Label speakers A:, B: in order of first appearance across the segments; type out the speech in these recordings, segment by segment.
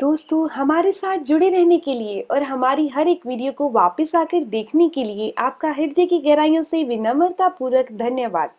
A: दोस्तों हमारे साथ जुड़े रहने के लिए और हमारी हर एक वीडियो को वापस आकर देखने के लिए आपका हृदय की गहराइयों से विनम्रता पूर्वक धन्यवाद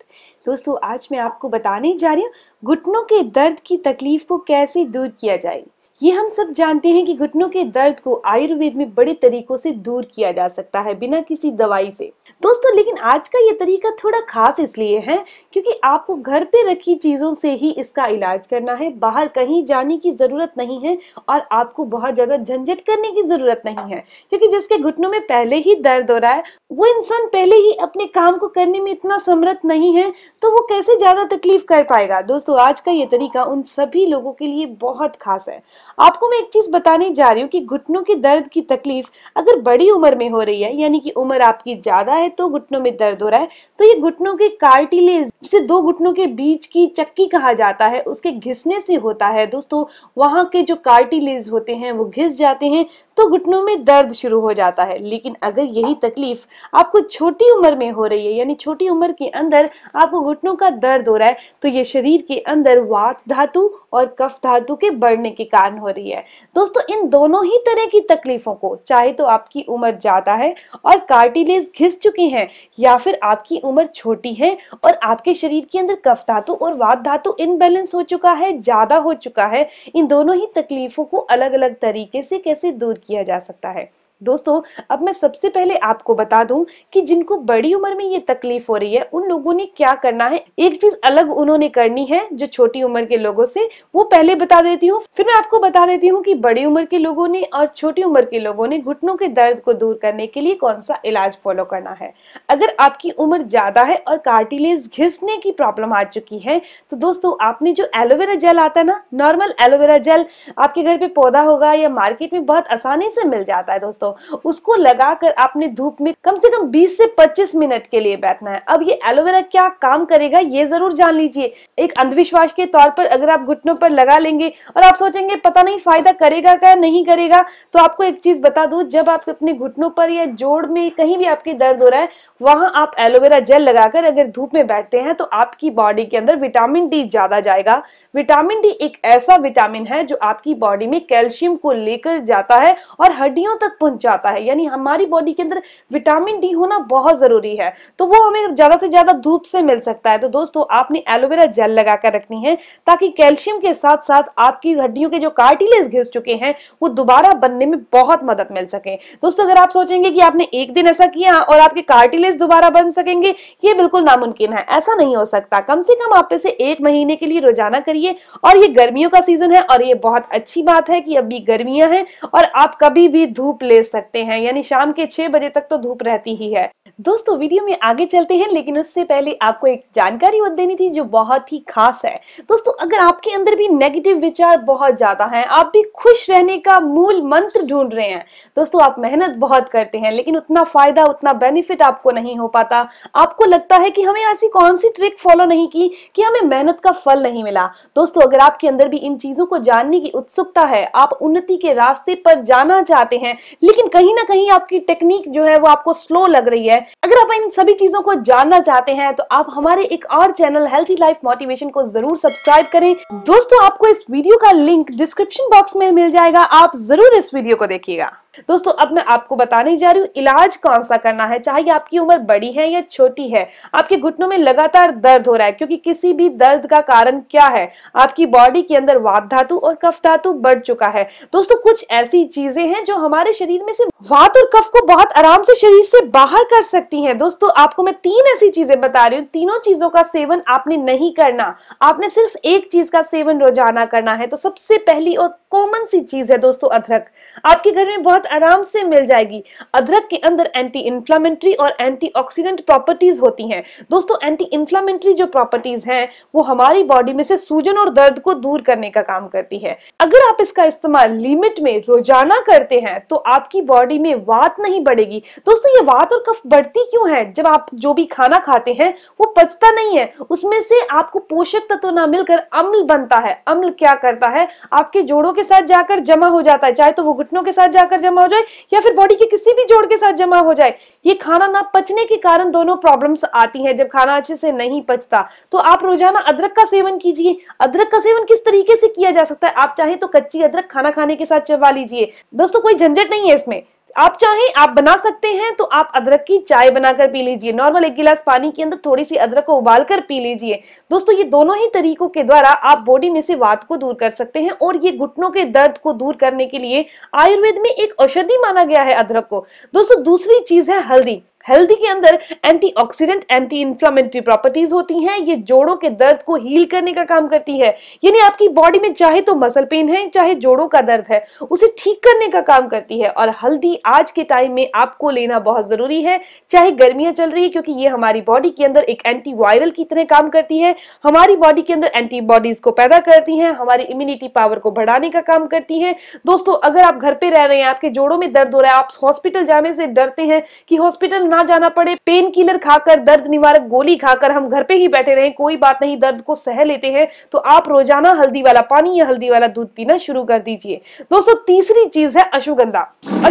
A: दोस्तों आज मैं आपको बताने जा रही हूँ घुटनों के दर्द की तकलीफ को कैसे दूर किया जाए ये हम सब जानते हैं कि घुटनों के दर्द को आयुर्वेद में बड़े तरीकों से दूर किया जा सकता है बिना किसी दवाई से दोस्तों लेकिन आज का ये तरीका थोड़ा खास इसलिए है क्योंकि आपको घर पे रखी चीजों से ही इसका इलाज करना है बाहर कहीं जाने की जरूरत नहीं है और आपको बहुत ज्यादा झंझट करने की जरूरत नहीं है क्योंकि जिसके घुटनों में पहले ही दर्द हो रहा है वो इंसान पहले ही अपने काम को करने में इतना समर्थ नहीं है तो वो कैसे ज्यादा तकलीफ कर पाएगा दोस्तों आज का ये तरीका उन सभी लोगों के लिए बहुत खास है आपको मैं एक चीज़ बताने जा रही हूँ कि घुटनों के दर्द की तकलीफ अगर बड़ी उम्र में हो रही है यानी कि उम्र आपकी ज़्यादा है तो घुटनों में दर्द हो रहा है तो ये घुटनों के कार्टिलेज जिसे दो घुटनों के बीच की चक्की कहा जाता है उसके घिसने से होता है दोस्तों वहां के जो कार्टिलेज होते हैं वो घिस जाते हैं तो घुटनों में दर्द शुरू हो जाता है लेकिन अगर यही तकलीफ आपको छोटी उम्र में हो रही है यानी छोटी उम्र के अंदर आपको घुटनों का दर्द हो रहा है तो ये शरीर के अंदर वात धातु और कफ धातु के बढ़ने के कारण परेशान हो रही है दोस्तों इन दोनों ही तरह की तकलीफों को चाहे तो आपकी उम्र ज़्यादा है और कार्टिलेज घिस चुकी हैं या फिर आपकी उम्र छोटी है और आपके शरीर के अंदर कफ धातु और वाद धातु इनबैलेंस हो चुका है ज़्यादा हो चुका है इन दोनों ही तकलीफों को अलग अलग तरीके से कैसे दूर किया जा सकता है दोस्तों अब मैं सबसे पहले आपको बता दूं कि जिनको बड़ी उम्र में ये तकलीफ हो रही है उन लोगों ने क्या करना है एक चीज अलग उन्होंने करनी है जो छोटी उम्र के लोगों से वो पहले बता देती हूँ फिर मैं आपको बता देती हूँ कि बड़ी उम्र के लोगों ने और छोटी उम्र के लोगों ने घुटनों के दर्द को दूर करने के लिए कौन सा इलाज फॉलो करना है अगर आपकी उम्र ज्यादा है और कार्टिलेज घिसने की प्रॉब्लम आ चुकी है तो दोस्तों आपने जो एलोवेरा जेल आता है ना नॉर्मल एलोवेरा जेल आपके घर पे पौधा होगा या मार्केट में बहुत आसानी से मिल जाता है दोस्तों दोस्तों उसको लगाकर आपने धूप में कम से कम 20 से 25 मिनट के लिए बैठना है अब ये एलोवेरा क्या काम करेगा ये जरूर जान लीजिए एक अंधविश्वास के तौर पर अगर आप घुटनों पर लगा लेंगे और आप सोचेंगे पता नहीं फायदा करेगा क्या नहीं करेगा तो आपको एक चीज बता दू जब आप अपने घुटनों पर या जोड़ में कहीं भी आपके दर्द हो रहा है वहां आप एलोवेरा जेल लगाकर अगर धूप में बैठते हैं तो आपकी बॉडी के अंदर विटामिन डी ज्यादा जाएगा विटामिन डी एक ऐसा विटामिन है जो आपकी बॉडी में कैल्शियम को लेकर जाता है और हड्डियों तक पहुंचाता है यानी हमारी बॉडी के अंदर विटामिन डी होना बहुत जरूरी है तो वो हमें ज्यादा से ज्यादा धूप से मिल सकता है तो दोस्तों आपने एलोवेरा जेल लगाकर रखनी है ताकि कैल्शियम के साथ साथ आपकी हड्डियों के जो कार्टिलेज घिस चुके हैं वो दोबारा बनने में बहुत मदद मिल सके दोस्तों अगर आप सोचेंगे कि आपने एक दिन ऐसा किया और आपके कार्टिलेज प्लेस दोबारा बन सकेंगे ये बिल्कुल नामुमकिन है ऐसा नहीं हो सकता कम से कम आप इसे एक महीने के लिए रोजाना करिए और ये गर्मियों का सीजन है और ये बहुत अच्छी बात है कि अभी गर्मियां हैं और आप कभी भी धूप ले सकते हैं यानी शाम के छह बजे तक तो धूप रहती ही है दोस्तों वीडियो में आगे चलते हैं लेकिन उससे पहले आपको एक जानकारी और देनी थी जो बहुत ही खास है दोस्तों अगर आपके अंदर भी नेगेटिव विचार बहुत ज्यादा हैं आप भी खुश रहने का मूल मंत्र ढूंढ रहे हैं दोस्तों आप मेहनत बहुत करते हैं लेकिन उतना फायदा उतना बेनिफिट आपको नहीं हो पाता आपको लगता है कि हमें ऐसी कौन सी ट्रिक फॉलो नहीं की कि हमें मेहनत का फल नहीं मिला दोस्तों अगर आपके अंदर भी इन चीजों को जानने की उत्सुकता है आप उन्नति के रास्ते पर जाना चाहते हैं लेकिन कहीं ना कहीं आपकी टेक्निक जो है वो आपको स्लो लग रही है अगर आप इन सभी चीजों को जानना चाहते हैं तो आप हमारे एक और चैनल हेल्थी लाइफ मोटिवेशन को जरूर सब्सक्राइब करें दोस्तों आपको इस वीडियो का लिंक डिस्क्रिप्शन बॉक्स में मिल जाएगा आप जरूर इस वीडियो को देखिएगा दोस्तों अब मैं आपको बताने जा रही हूँ इलाज कौन सा करना है चाहे आपकी उम्र बड़ी है या छोटी है आपके घुटनों में लगातार दर्द हो रहा है क्योंकि किसी भी दर्द का कारण क्या है आपकी बॉडी के अंदर वात धातु और कफ धातु बढ़ चुका है दोस्तों कुछ ऐसी चीजें हैं जो हमारे शरीर में से वात और कफ को बहुत आराम से शरीर से बाहर कर सकती हैं दोस्तों आपको मैं तीन ऐसी चीजें बता रही हूँ तीनों चीजों का सेवन आपने नहीं करना आपने सिर्फ एक चीज का सेवन रोजाना करना है तो सबसे पहली और कॉमन सी चीज है दोस्तों अदरक आपके घर में बहुत आराम से मिल जाएगी अदरक के अंदर एंटी इन्फ्लामेंट्री और एंटीऑक्सीडेंट प्रॉपर्टीज होती हैं दोस्तों एंटी इन्फ्लामेंट्री जो प्रॉपर्टीज हैं वो हमारी बॉडी में से सूजन और दर्द को दूर करने का काम करती है अगर आप इसका इस्तेमाल लिमिट में रोजाना करते हैं तो आपकी बॉडी में वात नहीं बढ़ेगी दोस्तों ये वात और कफ बढ़ती क्यों है जब आप जो भी खाना खाते हैं वो पचता नहीं है उसमें से आपको पोषक तत्व ना मिलकर अम्ल बनता है अम्ल क्या करता है आपके जोड़ों के साथ जाकर जमा हो जाता है चाहे तो वो घुटनों के साथ जाकर जमा जमा हो जाए या फिर बॉडी के किसी भी जोड़ के साथ जमा हो जाए ये खाना ना पचने के कारण दोनों प्रॉब्लम्स आती हैं जब खाना अच्छे से नहीं पचता तो आप रोजाना अदरक का सेवन कीजिए अदरक का सेवन किस तरीके से किया जा सकता है आप चाहे तो कच्ची अदरक खाना खाने के साथ चबा लीजिए दोस्तों कोई झंझट नहीं है इसमें आप चाहें आप बना सकते हैं तो आप अदरक की चाय बनाकर पी लीजिए नॉर्मल एक गिलास पानी के अंदर थोड़ी सी अदरक को उबाल कर पी लीजिए दोस्तों ये दोनों ही तरीकों के द्वारा आप बॉडी में से वात को दूर कर सकते हैं और ये घुटनों के दर्द को दूर करने के लिए आयुर्वेद में एक औषधि माना गया है अदरक को दोस्तों दूसरी चीज है हल्दी हल्दी के अंदर एंटीऑक्सीडेंट एंटी इंफ्लामेटरी प्रॉपर्टीज होती हैं ये जोड़ों के दर्द को हील करने का काम करती है यानी आपकी बॉडी में चाहे तो मसल पेन है चाहे जोड़ों का दर्द है उसे ठीक करने का काम करती है और हल्दी आज के टाइम में आपको लेना बहुत ज़रूरी है चाहे गर्मियां चल रही है क्योंकि ये हमारी बॉडी के अंदर एक एंटी वायरल की तरह काम करती है हमारी बॉडी के अंदर एंटीबॉडीज़ को पैदा करती है हमारी इम्यूनिटी पावर को बढ़ाने का काम करती है दोस्तों अगर आप घर पर रह रहे हैं आपके जोड़ों में दर्द हो रहा है आप हॉस्पिटल जाने से डरते हैं कि हॉस्पिटल ना ना जाना पड़े पेन किलर खाकर दर्द निवारक गोली खाकर हम घर पे ही बैठे रहे कोई बात नहीं दर्द को सह लेते हैं तो आप रोजाना हल्दी वाला पानी या हल्दी वाला दूध पीना शुरू कर दीजिए दोस्तों तीसरी चीज है अश्वगंधा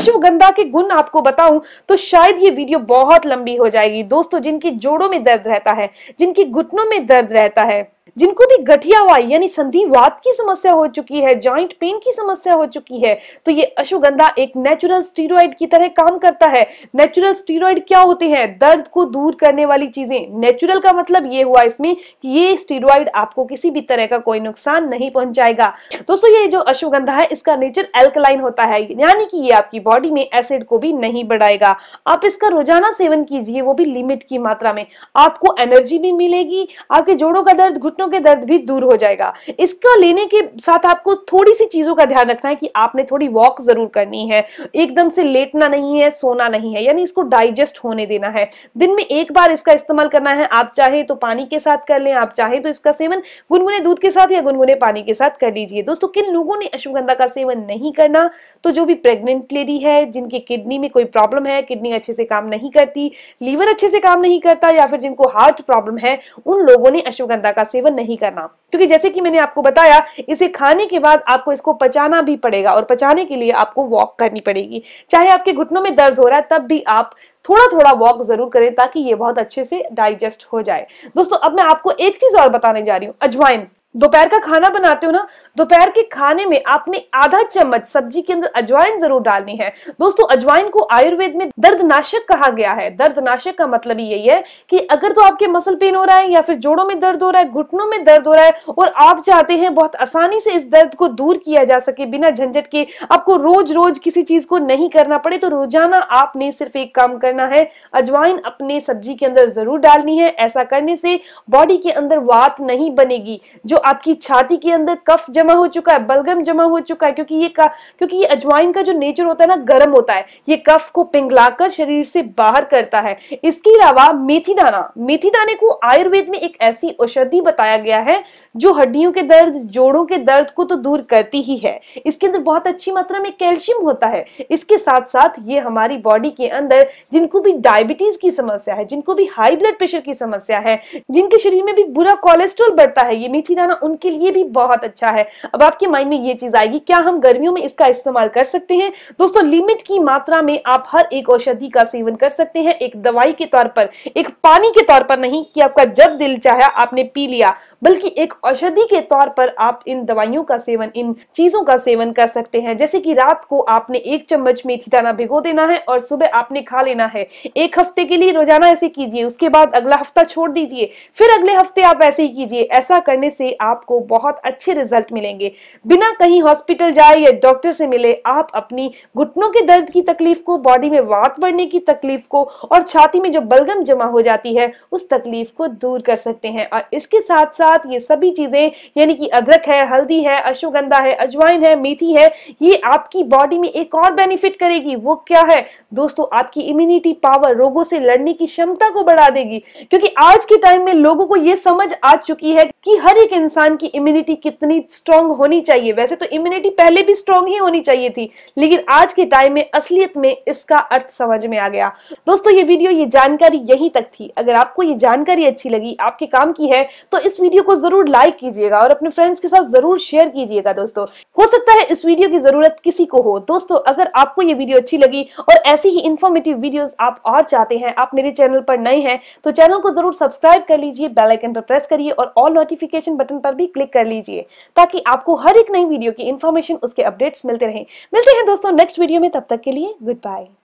A: अश्वगंधा के गुण आपको बताऊं तो शायद ये वीडियो बहुत लंबी हो जाएगी दोस्तों जिनकी जोड़ों में दर्द रहता है जिनकी घुटनों में दर्द रहता है जिनको भी गठिया वाई यानी संधिवात की समस्या हो चुकी है जॉइंट पेन की समस्या हो चुकी है तो ये अश्वगंधा एक नेचुरल स्टीरोइड की तरह काम करता है नेचुरल स्टीरोइड क्या होते हैं दर्द को दूर करने वाली चीजें नेचुरल का मतलब ये हुआ इसमें कि ये स्टीरोइड आपको किसी भी तरह का कोई नुकसान नहीं पहुंचाएगा दोस्तों ये जो अश्वगंधा है इसका नेचर एल्कलाइन होता है यानी कि ये आपकी बॉडी में एसिड को भी नहीं बढ़ाएगा आप इसका रोजाना सेवन कीजिए वो भी लिमिट की मात्रा में आपको एनर्जी भी मिलेगी आपके जोड़ों का दर्द घुटनों घुटनों के दर्द भी दूर हो जाएगा इसको लेने के साथ आपको थोड़ी सी चीजों का ध्यान रखना है कि आपने थोड़ी वॉक जरूर करनी है एकदम से लेटना नहीं है सोना नहीं है यानी इसको डाइजेस्ट होने देना है दिन में एक बार इसका इस्तेमाल करना है आप चाहे तो पानी के साथ कर लें आप चाहे तो इसका सेवन गुनगुने दूध के साथ या गुनगुने पानी के साथ कर लीजिए दोस्तों किन लोगों ने अश्वगंधा का सेवन नहीं करना तो जो भी प्रेग्नेंट लेडी है जिनकी किडनी में कोई प्रॉब्लम है किडनी अच्छे से काम नहीं करती लीवर अच्छे से काम नहीं करता या फिर जिनको हार्ट प्रॉब्लम है उन लोगों ने अश्वगंधा का सेवन नहीं करना क्योंकि जैसे कि मैंने आपको बताया इसे खाने के बाद आपको इसको पचाना भी पड़ेगा और पचाने के लिए आपको वॉक करनी पड़ेगी चाहे आपके घुटनों में दर्द हो रहा है तब भी आप थोड़ा थोड़ा वॉक जरूर करें ताकि ये बहुत अच्छे से डाइजेस्ट हो जाए दोस्तों अब मैं आपको एक चीज और बताने जा रही हूँ अजवाइन दोपहर का खाना बनाते हो ना दोपहर के खाने में आपने आधा चम्मच सब्जी के अंदर अजवाइन जरूर डालनी है दोस्तों अजवाइन को आयुर्वेद में दर्दनाशक कहा गया है नाशक का मतलब यही है कि अगर तो आपके मसल पेन हो रहा है या फिर जोड़ों में दर्द हो रहा है घुटनों में दर्द हो रहा है और आप चाहते हैं बहुत आसानी से इस दर्द को दूर किया जा सके बिना झंझट के आपको रोज रोज किसी चीज को नहीं करना पड़े तो रोजाना आपने सिर्फ एक काम करना है अजवाइन अपने सब्जी के अंदर जरूर डालनी है ऐसा करने से बॉडी के अंदर वात नहीं बनेगी जो आपकी छाती के अंदर कफ जमा हो चुका है बलगम जमा हो चुका है क्योंकि ये का क्योंकि ये अजवाइन का जो नेचर होता है ना गर्म होता है ये कफ को पिंगलाकर शरीर से बाहर करता है इसके अलावा मेथी दाना मेथी दाने को आयुर्वेद में एक ऐसी औषधि बताया गया है जो हड्डियों के दर्द जोड़ों के दर्द को तो दूर करती ही है इसके अंदर बहुत अच्छी मात्रा में कैल्शियम होता है इसके साथ साथ ये हमारी बॉडी के अंदर जिनको भी डायबिटीज की समस्या है जिनको भी हाई ब्लड प्रेशर की समस्या है जिनके शरीर में भी बुरा कोलेस्ट्रॉल बढ़ता है ये मेथी दाना करना उनके लिए भी बहुत अच्छा है अब आपके माइंड में ये चीज आएगी क्या हम गर्मियों में इसका इस्तेमाल कर सकते हैं दोस्तों लिमिट की मात्रा में आप हर एक औषधि का सेवन कर सकते हैं एक दवाई के तौर पर एक पानी के तौर पर नहीं कि आपका जब दिल चाहे आपने पी लिया बल्कि एक औषधि के तौर पर आप इन दवाइयों का सेवन इन चीजों का सेवन कर सकते हैं जैसे कि रात को आपने एक चम्मच मेथी दाना भिगो देना है और सुबह आपने खा लेना है एक हफ्ते के लिए रोजाना ऐसे कीजिए उसके बाद अगला हफ्ता छोड़ दीजिए फिर अगले हफ्ते आप ऐसे ही कीजिए ऐसा करने से आपको बहुत अच्छे रिजल्ट मिलेंगे बिना कहीं हॉस्पिटल जाए या डॉक्टर से मिले आप अपनी घुटनों के दर्द की तकलीफ को बॉडी में वात बढ़ने की तकलीफ को और छाती में जो बलगम जमा हो जाती है उस तकलीफ को दूर कर सकते हैं और इसके साथ साथ ये सभी चीज़ें यानी कि अदरक है हल्दी है अश्वगंधा है अजवाइन है मेथी है ये आपकी बॉडी में एक और बेनिफिट करेगी वो क्या है दोस्तों आपकी इम्यूनिटी पावर रोगों से लड़ने की क्षमता को बढ़ा देगी क्योंकि आज के टाइम में लोगों को ये समझ आ चुकी है कि हर एक इंसान की इम्यूनिटी कितनी स्ट्रांग होनी चाहिए वैसे तो इम्यूनिटी पहले भी स्ट्रांग ही होनी चाहिए थी लेकिन आज के टाइम में असलियत में इसका अर्थ समझ में आ गया दोस्तों ये वीडियो ये जानकारी यहीं तक थी अगर आपको ये जानकारी अच्छी लगी आपके काम की है तो इस वीडियो को जरूर लाइक कीजिएगा और अपने फ्रेंड्स के साथ जरूर शेयर कीजिएगा दोस्तों हो सकता है इस वीडियो की जरूरत किसी को हो दोस्तों अगर आपको ये वीडियो अच्छी लगी और ऐसी ऐसी ही इन्फॉर्मेटिव वीडियोस आप और चाहते हैं आप मेरे चैनल पर नए हैं तो चैनल को जरूर सब्सक्राइब कर लीजिए बेल आइकन पर प्रेस करिए और ऑल नोटिफिकेशन बटन पर भी क्लिक कर लीजिए ताकि आपको हर एक नई वीडियो की इन्फॉर्मेशन उसके अपडेट्स मिलते रहे मिलते हैं दोस्तों नेक्स्ट वीडियो में तब तक के लिए गुड बाय